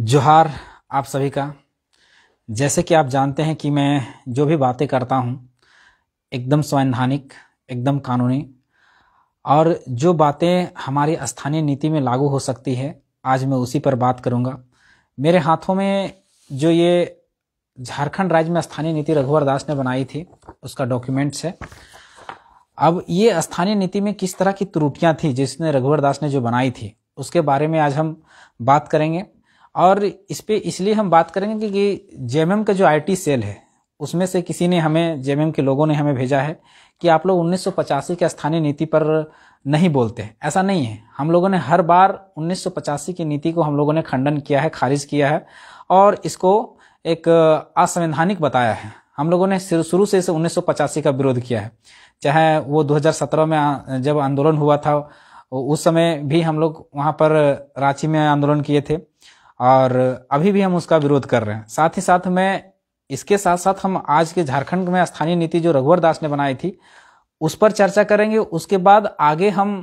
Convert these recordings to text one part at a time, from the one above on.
जोहार आप सभी का जैसे कि आप जानते हैं कि मैं जो भी बातें करता हूँ एकदम संवैधानिक एकदम कानूनी और जो बातें हमारी स्थानीय नीति में लागू हो सकती है आज मैं उसी पर बात करूँगा मेरे हाथों में जो ये झारखंड राज्य में स्थानीय नीति रघुवर दास ने बनाई थी उसका डॉक्यूमेंट्स है अब ये स्थानीय नीति में किस तरह की त्रुटियाँ थी जिसने रघुवर दास ने जो बनाई थी उसके बारे में आज हम बात करेंगे और इस पर इसलिए हम बात करेंगे कि जेएमएम का जो आईटी सेल है उसमें से किसी ने हमें जेएमएम के लोगों ने हमें भेजा है कि आप लोग उन्नीस के स्थानीय नीति पर नहीं बोलते हैं ऐसा नहीं है हम लोगों ने हर बार उन्नीस की नीति को हम लोगों ने खंडन किया है खारिज किया है और इसको एक असंवैधानिक बताया है हम लोगों ने शुरू से इसे उन्नीस का विरोध किया है चाहे वो 2017 में जब आंदोलन हुआ था उस समय भी हम लोग वहाँ पर रांची में आंदोलन किए थे और अभी भी हम उसका विरोध कर रहे हैं साथ ही साथ में इसके साथ साथ हम आज के झारखंड में स्थानीय नीति जो रघुवर दास ने बनाई थी उस पर चर्चा करेंगे उसके बाद आगे हम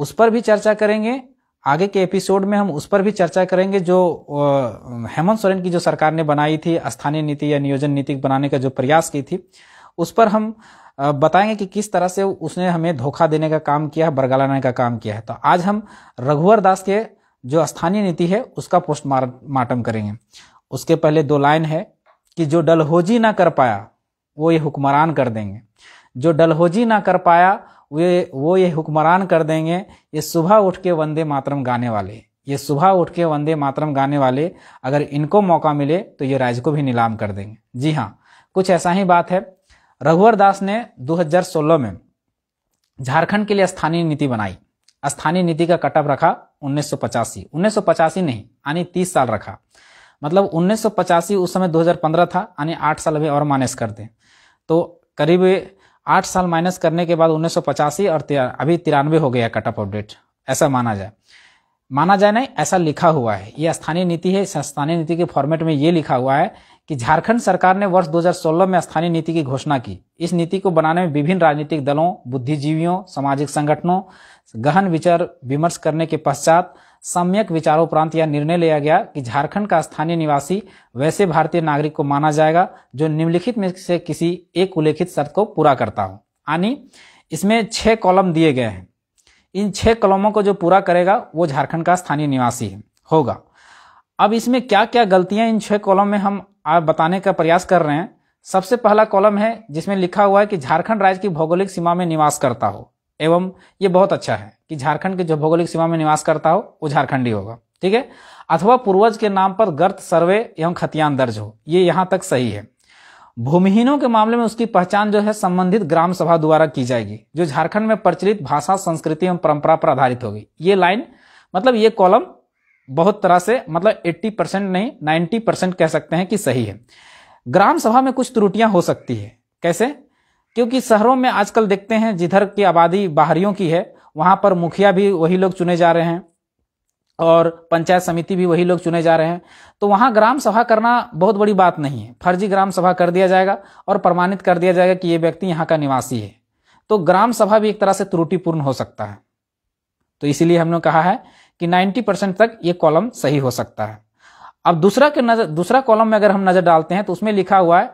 उस पर भी चर्चा करेंगे आगे के एपिसोड में हम उस पर भी चर्चा करेंगे जो हेमंत सोरेन की जो सरकार ने बनाई थी स्थानीय नीति या नियोजन नीति बनाने का जो प्रयास की थी उस पर हम बताएंगे कि किस तरह से उसने हमें धोखा देने का काम किया है बरगलाने का काम किया है तो आज हम रघुवर दास के जो स्थानीय नीति है उसका पोस्टमार्टम करेंगे उसके पहले दो लाइन है कि जो डलहोजी ना कर पाया वो ये हुक्मरान कर देंगे जो डलहोजी ना कर पाया वे वो ये हुक्मरान कर देंगे ये सुबह उठ के वंदे मातरम गाने वाले ये सुबह उठ के वंदे मातरम गाने वाले अगर इनको मौका मिले तो ये राज्य को भी नीलाम कर देंगे जी हाँ कुछ ऐसा ही बात है रघुवर दास ने 2016 में झारखंड के लिए स्थानीय नीति बनाई स्थानीय नीति का कटअप रखा उन्नीस सौ नहीं यानी तीस साल रखा मतलब उन्नीस उस समय 2015 था यानी आठ साल अभी और माइनस कर दें तो करीब आठ साल माइनस करने के बाद उन्नीस और अभी तिरानवे हो गया कटअप अपडेट ऐसा माना जाए माना जाए नहीं ऐसा लिखा हुआ है ये स्थानीय नीति है स्थानीय नीति के फॉर्मेट में ये लिखा हुआ है कि झारखंड सरकार ने वर्ष 2016 में स्थानीय नीति की घोषणा की इस नीति को बनाने में विभिन्न राजनीतिक दलों बुद्धिजीवियों सामाजिक संगठनों गहन विचार विमर्श करने के पश्चात सम्यक विचारोपरांत यह निर्णय लिया गया कि झारखंड का स्थानीय निवासी वैसे भारतीय नागरिक को माना जाएगा जो निम्नलिखित में से किसी एक उल्लेखित शर्त को पूरा करता हो यानी इसमें छह कॉलम दिए गए हैं इन छह कॉलमों को जो पूरा करेगा वो झारखंड का स्थानीय निवासी है होगा अब इसमें क्या क्या गलतियां इन छह कॉलम में हम बताने का प्रयास कर रहे हैं सबसे पहला कॉलम है जिसमें लिखा हुआ है कि झारखंड राज्य की भौगोलिक सीमा में निवास करता हो एवं ये बहुत अच्छा है कि झारखंड के जो भौगोलिक सीमा में निवास करता हो वो झारखंडी होगा ठीक है अथवा पूर्वज के नाम पर गर्त सर्वे एवं खतियान दर्ज हो ये यहाँ तक सही है भूमिहीनों के मामले में उसकी पहचान जो है संबंधित ग्राम सभा द्वारा की जाएगी जो झारखंड में प्रचलित भाषा संस्कृति एवं परंपरा पर आधारित होगी ये लाइन मतलब ये कॉलम बहुत तरह से मतलब 80 परसेंट नहीं 90 परसेंट कह सकते हैं कि सही है ग्राम सभा में कुछ त्रुटियां हो सकती है कैसे क्योंकि शहरों में आजकल देखते हैं जिधर की आबादी बाहरियों की है वहां पर मुखिया भी वही लोग चुने जा रहे हैं और पंचायत समिति भी वही लोग चुने जा रहे हैं तो वहां ग्राम सभा करना बहुत बड़ी बात नहीं है फर्जी ग्राम सभा कर दिया जाएगा और प्रमाणित कर दिया जाएगा कि ये व्यक्ति यहाँ का निवासी है तो ग्राम सभा भी एक तरह से त्रुटिपूर्ण हो सकता है तो इसीलिए हमने कहा है कि 90 परसेंट तक ये कॉलम सही हो सकता है अब दूसरा के नजर दूसरा कॉलम में अगर हम नजर डालते हैं तो उसमें लिखा हुआ है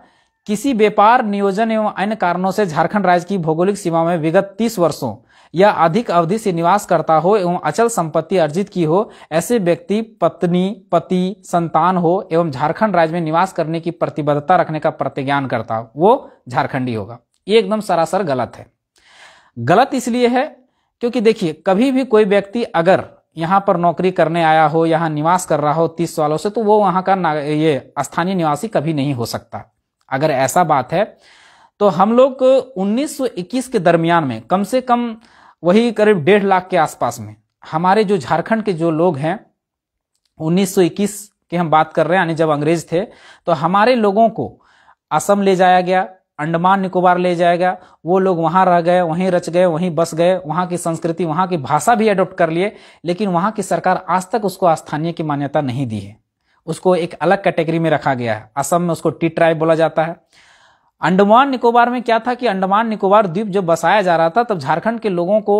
किसी व्यापार नियोजन एवं अन्य कारणों से झारखंड राज्य की भौगोलिक सीमा में विगत तीस वर्षों या अधिक अवधि से निवास करता हो एवं अचल संपत्ति अर्जित की हो ऐसे व्यक्ति पत्नी पति संतान हो एवं झारखंड राज्य में निवास करने की प्रतिबद्धता रखने का प्रतिज्ञान करता हो वो झारखंडी होगा ये एकदम सरासर गलत है गलत इसलिए है क्योंकि देखिए कभी भी कोई व्यक्ति अगर यहाँ पर नौकरी करने आया हो यहाँ निवास कर रहा हो तीस सालों से तो वो वहाँ का ये स्थानीय निवासी कभी नहीं हो सकता अगर ऐसा बात है तो हम लोग 1921 के दरमियान में कम से कम वही करीब डेढ़ लाख के आसपास में हमारे जो झारखंड के जो लोग हैं 1921 की हम बात कर रहे हैं यानी जब अंग्रेज थे तो हमारे लोगों को असम ले जाया गया अंडमान निकोबार ले जाया गया वो लोग वहां रह गए वहीं रच गए वहीं बस गए वहां की संस्कृति वहां की भाषा भी अडोप्ट कर लिए लेकिन वहां की सरकार आज तक उसको स्थानीय की मान्यता नहीं दी है उसको एक अलग कैटेगरी में रखा गया है असम में उसको टी ट्राइब बोला जाता है अंडमान निकोबार में क्या था कि अंडमान निकोबार द्वीप जब बसाया जा रहा था तब झारखंड के लोगों को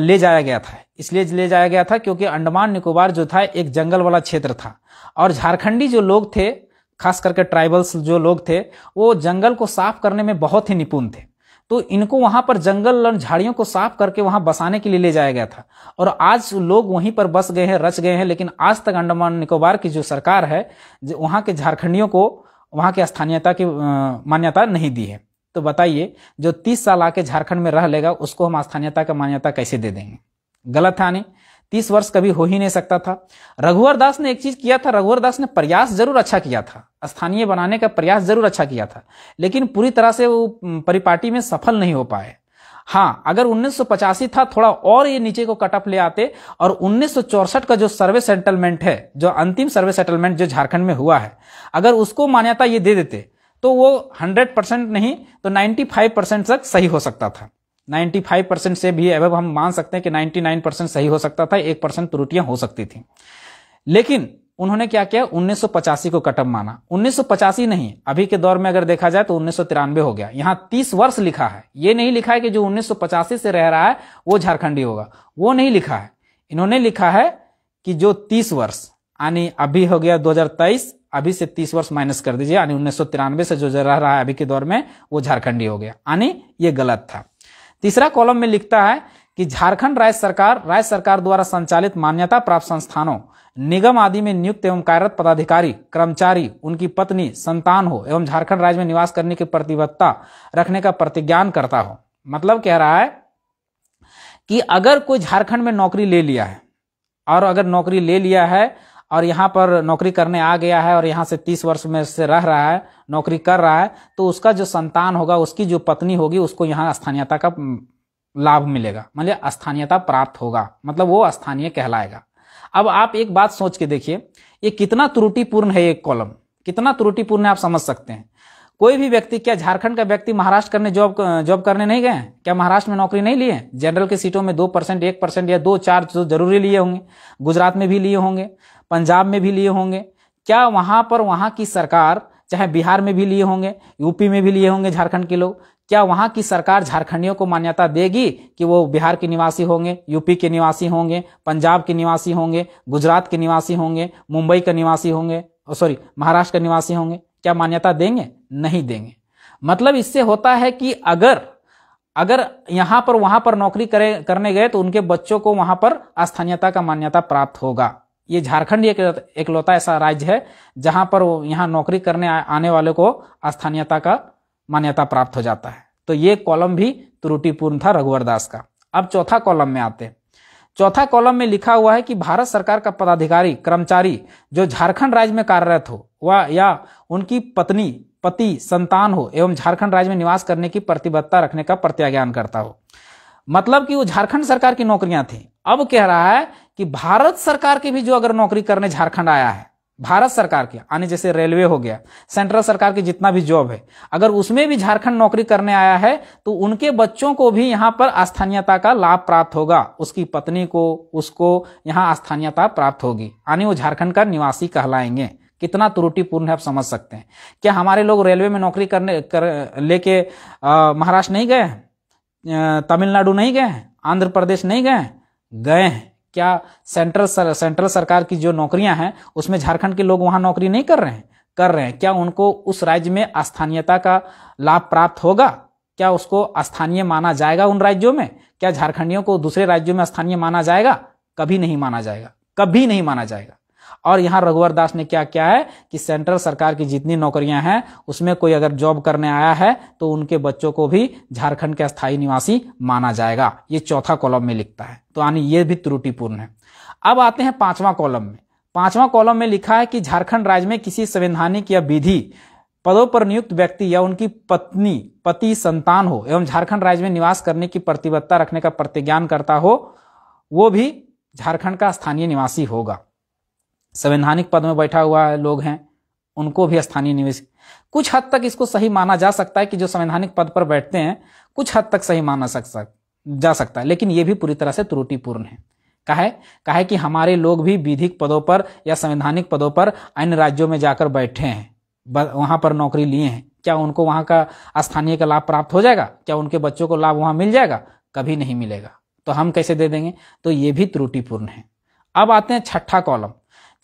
ले जाया गया था इसलिए ले जाया गया था क्योंकि अंडमान निकोबार जो था एक जंगल वाला क्षेत्र था और झारखंडी जो लोग थे खास करके ट्राइबल्स जो लोग थे वो जंगल को साफ करने में बहुत ही निपुण थे तो इनको वहां पर जंगल और झाड़ियों को साफ करके वहां बसाने के लिए ले जाया गया था और आज लोग वहीं पर बस गए हैं रच गए हैं लेकिन आज तक अंडमान निकोबार की जो सरकार है वहां के झारखंडियों को वहां की स्थानीयता की मान्यता नहीं दी है तो बताइए जो तीस साल आके झारखंड में रह लेगा उसको हम स्थानीयता का मान्यता कैसे दे देंगे गलत था नहीं तीस वर्ष कभी हो ही नहीं सकता था रघुवर दास ने एक चीज किया था रघुवर दास ने प्रयास जरूर अच्छा किया था स्थानीय बनाने का प्रयास जरूर अच्छा किया था लेकिन पूरी तरह से वो परिपाटी में सफल नहीं हो पाए हाँ अगर उन्नीस था थोड़ा और ये नीचे को कटअप ले आते और उन्नीस का जो सर्वे सेटलमेंट है जो अंतिम सर्वे सेटलमेंट जो झारखंड में हुआ है अगर उसको मान्यता ये दे देते तो वो 100 परसेंट नहीं तो 95 परसेंट तक सही हो सकता था 95 परसेंट से भी अब हम मान सकते हैं कि 99 परसेंट सही हो सकता था एक परसेंट त्रुटियां हो सकती थी लेकिन उन्होंने क्या किया उन्नीस को कटअप माना उन्नीस नहीं अभी के दौर में अगर देखा जाए तो उन्नीस हो गया यहाँ 30 वर्ष लिखा है ये नहीं लिखा है कि जो उन्नीस से रह रहा है वो झारखंडी होगा वो नहीं लिखा है इन्होंने लिखा है कि जो तीस वर्ष यानी अभी हो गया दो अभी से 30 वर्ष माइनस कर दीजिए यानी उन्नीस से जो रह रहा है अभी के दौर में वो झारखंडी हो गया यानी ये गलत था तीसरा कॉलम में लिखता है कि झारखंड राज्य सरकार राज्य सरकार द्वारा संचालित मान्यता प्राप्त संस्थानों निगम आदि में नियुक्त एवं कार्यरत पदाधिकारी कर्मचारी उनकी पत्नी संतान हो एवं झारखंड राज्य में निवास करने की प्रतिबद्धता रखने का प्रतिज्ञान करता हो मतलब कह रहा है कि अगर कोई झारखंड में नौकरी ले लिया है और अगर नौकरी ले लिया है और यहाँ पर नौकरी करने आ गया है और यहाँ से तीस वर्ष में से रह रहा है नौकरी कर रहा है तो उसका जो संतान होगा उसकी जो पत्नी होगी उसको यहाँ स्थानीयता का लाभ मिलेगा मतलब स्थानीयता प्राप्त होगा मतलब वो स्थानीय कहलाएगा अब आप एक बात सोच के देखिए ये कितना त्रुटिपूर्ण है ये कॉलम कितना त्रुटिपूर्ण है आप समझ सकते हैं कोई भी व्यक्ति क्या झारखंड का व्यक्ति महाराष्ट्र करने जॉब जॉब करने नहीं गए क्या महाराष्ट्र में नौकरी नहीं लिए जनरल की सीटों में दो परसेंट एक परसेंट या दो चार जो जरूरी लिए होंगे गुजरात में भी लिए होंगे पंजाब में भी लिए होंगे क्या वहाँ पर वहाँ की सरकार चाहे बिहार में भी लिए होंगे यूपी में भी लिए होंगे झारखंड के लोग क्या वहाँ की सरकार झारखंडियों को मान्यता देगी कि वो बिहार के निवासी होंगे यूपी के निवासी होंगे पंजाब के निवासी होंगे गुजरात के निवासी होंगे मुंबई के निवासी होंगे सॉरी महाराष्ट्र के निवासी होंगे क्या मान्यता देंगे नहीं देंगे मतलब इससे होता है कि अगर अगर यहाँ पर वहाँ पर नौकरी करे करने गए तो उनके बच्चों को वहाँ पर स्थानीयता का मान्यता प्राप्त होगा ये झारखंड एक एकलौता ऐसा राज्य है जहां पर यहाँ नौकरी करने आने वाले को स्थानीयता का मान्यता प्राप्त हो जाता है तो ये कॉलम भी त्रुटिपूर्ण था रघुवर दास का अब चौथा कॉलम में आते हैं चौथा कॉलम में लिखा हुआ है कि भारत सरकार का पदाधिकारी कर्मचारी जो झारखंड राज्य में कार्यरत हो व या उनकी पत्नी पति संतान हो एवं झारखंड राज्य में निवास करने की प्रतिबद्धता रखने का प्रत्याज्ञान करता हो मतलब कि वो झारखंड सरकार की नौकरियां थी अब कह रहा है कि भारत सरकार की भी जो अगर नौकरी करने झारखंड आया है भारत सरकार की यानी जैसे रेलवे हो गया सेंट्रल सरकार की जितना भी जॉब है अगर उसमें भी झारखंड नौकरी करने आया है तो उनके बच्चों को भी यहाँ पर स्थानीयता का लाभ प्राप्त होगा उसकी पत्नी को उसको यहां स्थानीयता प्राप्त होगी यानी वो झारखंड का निवासी कहलाएंगे कितना त्रुटिपूर्ण है आप समझ सकते हैं क्या हमारे लोग रेलवे में नौकरी करने कर लेके महाराष्ट्र नहीं गए तमिलनाडु नहीं गए आंध्र प्रदेश नहीं गए गए हैं क्या सेंट्रल सर, सेंट्रल सरकार की जो नौकरियां हैं उसमें झारखंड के लोग वहां नौकरी नहीं कर रहे हैं कर रहे हैं क्या उनको उस राज्य में स्थानीयता का लाभ प्राप्त होगा क्या उसको स्थानीय माना जाएगा उन राज्यों में क्या झारखंडियों को दूसरे राज्यों में स्थानीय माना जाएगा कभी नहीं माना जाएगा कभी नहीं माना जाएगा और यहाँ रघुवर दास ने क्या किया है कि सेंट्रल सरकार की जितनी नौकरियां हैं उसमें कोई अगर जॉब करने आया है तो उनके बच्चों को भी झारखंड के स्थायी निवासी माना जाएगा ये चौथा कॉलम में लिखता है तो यानी ये भी त्रुटिपूर्ण है अब आते हैं पांचवा कॉलम में पांचवा कॉलम में लिखा है कि झारखंड राज्य में किसी संवैधानिक या विधि पदों पर नियुक्त व्यक्ति या उनकी पत्नी पति संतान हो एवं झारखंड राज्य में निवास करने की प्रतिबद्धता रखने का प्रतिज्ञान करता हो वो भी झारखंड का स्थानीय निवासी होगा संवैधानिक पद में बैठा हुआ है लोग हैं उनको भी स्थानीय निवेश कुछ हद तक इसको सही माना जा सकता है कि जो संवैधानिक पद पर बैठते हैं कुछ हद तक सही माना सक सक जा सकता है लेकिन ये भी पूरी तरह से त्रुटिपूर्ण है कहे कहे कि हमारे लोग भी विधिक पदों पर या संवैधानिक पदों पर अन्य राज्यों में जाकर बैठे हैं वहां पर नौकरी लिए हैं क्या उनको वहां का स्थानीय का लाभ प्राप्त हो जाएगा क्या उनके बच्चों को लाभ वहां मिल जाएगा कभी नहीं मिलेगा तो हम कैसे दे देंगे तो ये भी त्रुटिपूर्ण है अब आते हैं छठा कॉलम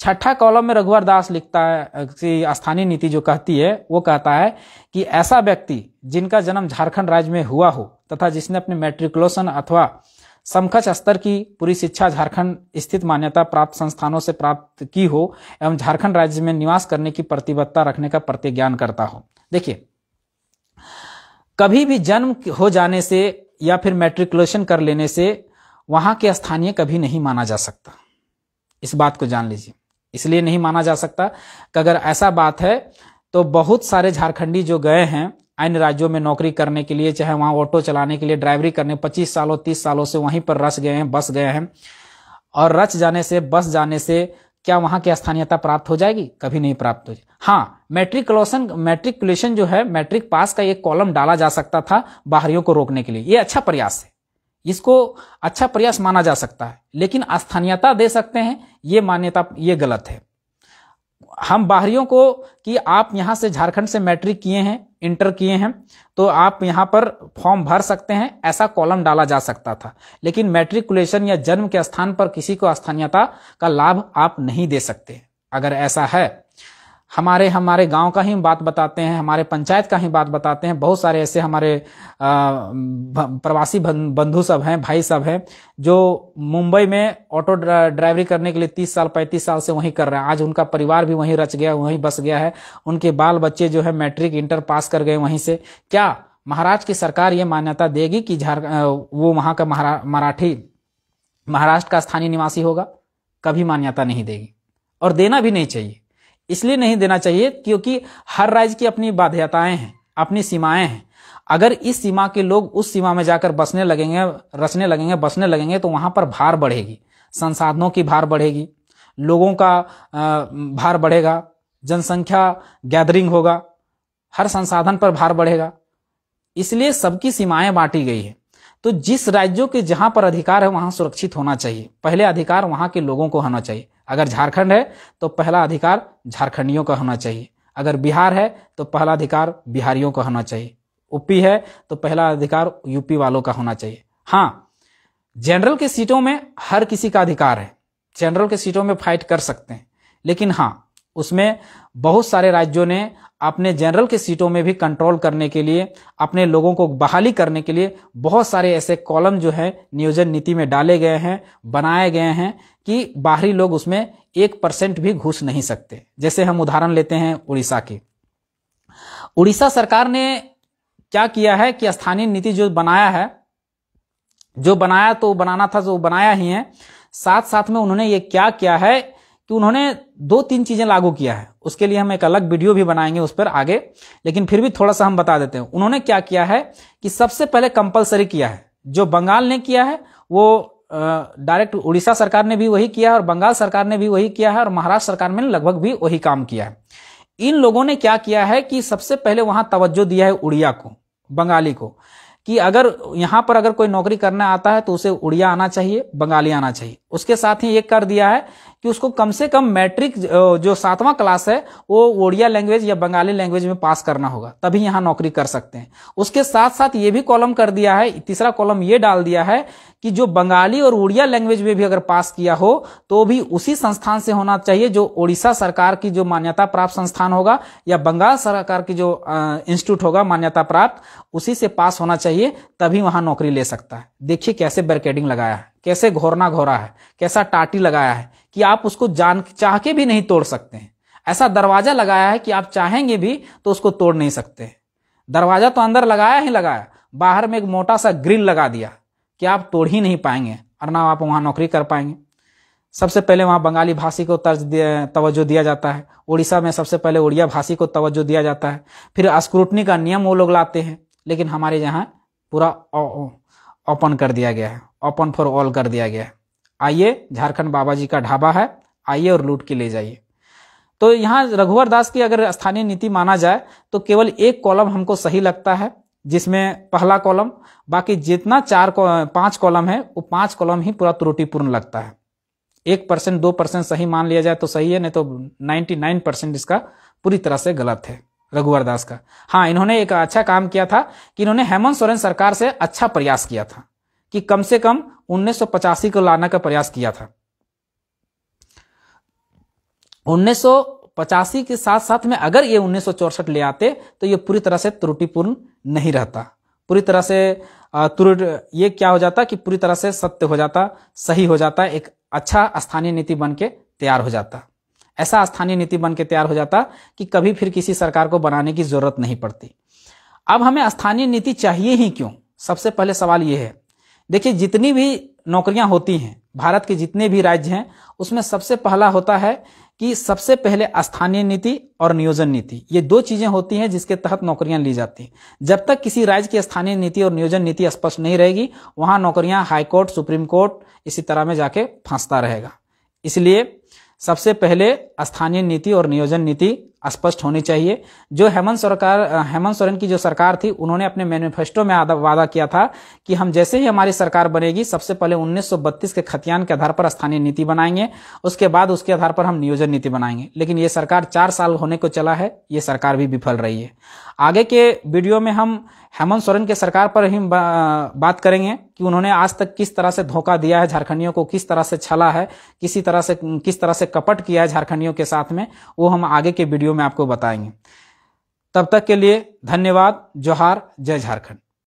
छठा कॉलम में रघुवर दास लिखता है स्थानीय नीति जो कहती है वो कहता है कि ऐसा व्यक्ति जिनका जन्म झारखंड राज्य में हुआ हो तथा जिसने अपने मेट्रिकुलेशन अथवा समकक्ष स्तर की पूरी शिक्षा झारखंड स्थित मान्यता प्राप्त संस्थानों से प्राप्त की हो एवं झारखंड राज्य में निवास करने की प्रतिबद्धता रखने का प्रतिज्ञान करता हो देखिए कभी भी जन्म हो जाने से या फिर मैट्रिकुलेशन कर लेने से वहां के स्थानीय कभी नहीं माना जा सकता इस बात को जान लीजिए इसलिए नहीं माना जा सकता कि अगर ऐसा बात है तो बहुत सारे झारखंडी जो गए हैं अन्य राज्यों में नौकरी करने के लिए चाहे वहां ऑटो चलाने के लिए ड्राइवरी करने 25 सालों 30 सालों से वहीं पर रस गए हैं बस गए हैं और रच जाने से बस जाने से क्या वहां की स्थानीयता प्राप्त हो जाएगी कभी नहीं प्राप्त हो जाएगी हाँ मैट्रिक क्लेशन जो है मैट्रिक पास का एक कॉलम डाला जा सकता था बाहरियों को रोकने के लिए ये अच्छा प्रयास है इसको अच्छा प्रयास माना जा सकता है लेकिन स्थानीयता दे सकते हैं ये मान्यता ये गलत है हम बाहरियों को कि आप यहाँ से झारखंड से मैट्रिक किए हैं इंटर किए हैं तो आप यहाँ पर फॉर्म भर सकते हैं ऐसा कॉलम डाला जा सकता था लेकिन मैट्रिकुलेशन या जन्म के स्थान पर किसी को स्थानीयता का लाभ आप नहीं दे सकते अगर ऐसा है हमारे हमारे गांव का ही बात बताते हैं हमारे पंचायत का ही बात बताते हैं बहुत सारे ऐसे हमारे प्रवासी बंधु सब हैं भाई सब हैं जो मुंबई में ऑटो ड्राइवरी करने के लिए तीस साल पैंतीस साल से वहीं कर रहे हैं आज उनका परिवार भी वहीं रच गया वहीं बस गया है उनके बाल बच्चे जो है मैट्रिक इंटर पास कर गए वहीं से क्या महाराष्ट्र की सरकार ये मान्यता देगी कि वो वहाँ का मराठी महाराष्ट्र का स्थानीय निवासी होगा कभी मान्यता नहीं देगी और देना भी नहीं चाहिए इसलिए नहीं देना चाहिए क्योंकि हर राज्य की अपनी बाध्यताएं हैं अपनी सीमाएं हैं अगर इस सीमा के लोग उस सीमा में जाकर बसने लगेंगे रचने लगेंगे बसने लगेंगे तो वहां पर भार बढ़ेगी संसाधनों की भार बढ़ेगी लोगों का भार बढ़ेगा जनसंख्या गैदरिंग होगा हर संसाधन पर भार बढ़ेगा इसलिए सबकी सीमाएं बांटी गई है तो जिस राज्यों के जहां पर अधिकार है वहां सुरक्षित होना चाहिए पहले अधिकार वहां के लोगों को होना चाहिए अगर झारखंड है तो पहला अधिकार झारखंडियों का होना चाहिए अगर बिहार है तो पहला अधिकार बिहारियों का होना चाहिए यूपी है तो पहला अधिकार यूपी वालों का होना चाहिए हाँ जनरल के सीटों में हर किसी का अधिकार है जनरल के सीटों में फाइट कर सकते हैं लेकिन हाँ उसमें बहुत सारे राज्यों ने अपने जनरल के सीटों में भी कंट्रोल करने के लिए अपने लोगों को बहाली करने के लिए बहुत सारे ऐसे कॉलम जो है नियोजन नीति में डाले गए हैं बनाए गए हैं कि बाहरी लोग उसमें एक परसेंट भी घुस नहीं सकते जैसे हम उदाहरण लेते हैं उड़ीसा के उड़ीसा सरकार ने क्या किया है कि स्थानीय नीति जो बनाया है जो बनाया तो बनाना था जो बनाया ही है साथ साथ में उन्होंने ये क्या किया है कि उन्होंने दो तीन चीजें लागू किया है उसके लिए हम एक अलग वीडियो भी बनाएंगे उस पर आगे लेकिन फिर भी थोड़ा सा हम बता देते हैं उन्होंने क्या किया है कि सबसे पहले कंपलसरी किया है जो बंगाल ने किया है वो डायरेक्ट उड़ीसा सरकार ने भी वही किया है और बंगाल सरकार ने भी वही किया है और महाराष्ट्र सरकार ने लगभग भी वही काम किया है इन लोगों ने क्या किया है कि सबसे पहले वहां तवज्जो दिया है उड़िया को बंगाली को कि अगर यहां पर अगर कोई नौकरी करना आता है तो उसे उड़िया आना चाहिए बंगाली आना चाहिए उसके साथ ही एक कर दिया है कि उसको कम से कम मैट्रिक जो सातवां क्लास है वो ओडिया लैंग्वेज या बंगाली लैंग्वेज में पास करना होगा तभी यहाँ नौकरी कर सकते हैं उसके साथ साथ ये भी कॉलम कर दिया है तीसरा कॉलम ये डाल दिया है कि जो बंगाली और उड़िया लैंग्वेज में भी अगर पास किया हो तो भी उसी संस्थान से होना चाहिए जो ओडिशा सरकार की जो मान्यता प्राप्त संस्थान होगा या बंगाल सरकार की जो इंस्टीट्यूट होगा मान्यता प्राप्त उसी से पास होना चाहिए तभी वहां नौकरी ले सकता है देखिए कैसे बैरिकेडिंग लगाया है कैसे घोरना घोरा है कैसा टाटी लगाया है कि आप उसको जान चाह के भी नहीं तोड़ सकते हैं ऐसा दरवाजा लगाया है कि आप चाहेंगे भी तो उसको तोड़ नहीं सकते दरवाजा तो अंदर लगाया ही लगाया बाहर में एक मोटा सा ग्रिल लगा दिया कि आप तोड़ ही नहीं पाएंगे और ना आप वहां नौकरी कर पाएंगे सबसे पहले वहां बंगाली भाषी को तर्ज तवज्जो दिया जाता है उड़ीसा में सबसे पहले उड़िया भाषी को तवज्जो दिया जाता है फिर स्क्रूटनी का नियम वो लोग लाते हैं लेकिन हमारे यहाँ पूरा ओ, ओ ओपन कर दिया गया है ओपन फॉर ऑल कर दिया गया है आइए झारखंड बाबा जी का ढाबा है आइए और लूट के ले जाइए तो यहाँ रघुवर दास की अगर स्थानीय नीति माना जाए तो केवल एक कॉलम हमको सही लगता है जिसमें पहला कॉलम बाकी जितना चार पांच कॉलम है वो पांच कॉलम ही पूरा त्रुटिपूर्ण लगता है एक परसेंट दो परसेंट सही मान लिया जाए तो सही है नहीं तो नाइन्टी नाइन परसेंट इसका पूरी तरह से गलत है रघुवर दास का हाँ इन्होंने एक अच्छा काम किया था कि इन्होंने हेमंत सोरेन सरकार से अच्छा प्रयास किया था कि कम से कम उन्नीस को लाने का प्रयास किया था उन्नीस पचासी के साथ साथ में अगर ये उन्नीस ले आते तो ये पूरी तरह से त्रुटिपूर्ण नहीं रहता पूरी तरह से त्रुट ये क्या हो जाता कि पूरी तरह से सत्य हो जाता सही हो जाता एक अच्छा स्थानीय नीति बन के तैयार हो जाता ऐसा स्थानीय नीति बन के तैयार हो जाता कि कभी फिर किसी सरकार को बनाने की जरूरत नहीं पड़ती अब हमें स्थानीय नीति चाहिए ही क्यों सबसे पहले सवाल ये है देखिए जितनी भी नौकरियां होती हैं भारत के जितने भी राज्य हैं उसमें सबसे पहला होता है कि सबसे पहले स्थानीय नीति और नियोजन नीति ये दो चीजें होती हैं जिसके तहत नौकरियां ली जाती हैं जब तक किसी राज्य की स्थानीय नीति और नियोजन नीति स्पष्ट नहीं रहेगी वहां नौकरियां हाईकोर्ट सुप्रीम कोर्ट इसी तरह में जाके फांसता रहेगा इसलिए सबसे पहले स्थानीय नीति और नियोजन नीति स्पष्ट होनी चाहिए जो हेमंत सरकार हेमंत सोरेन की जो सरकार थी उन्होंने अपने मैनिफेस्टो में वादा किया था कि हम जैसे ही हमारी सरकार बनेगी सबसे पहले 1932 के खतियान के आधार पर स्थानीय नीति बनाएंगे उसके बाद उसके आधार पर हम नियोजन नीति बनाएंगे लेकिन ये सरकार चार साल होने को चला है ये सरकार भी विफल रही है आगे के वीडियो में हम हेमंत सोरेन के सरकार पर ही बात करेंगे कि उन्होंने आज तक किस तरह से धोखा दिया है झारखंडियों को किस तरह से छला है किसी तरह से किस तरह से कपट किया है झारखंडियों के साथ में वो हम आगे के वीडियो में आपको बताएंगे तब तक के लिए धन्यवाद जोहार जय झारखंड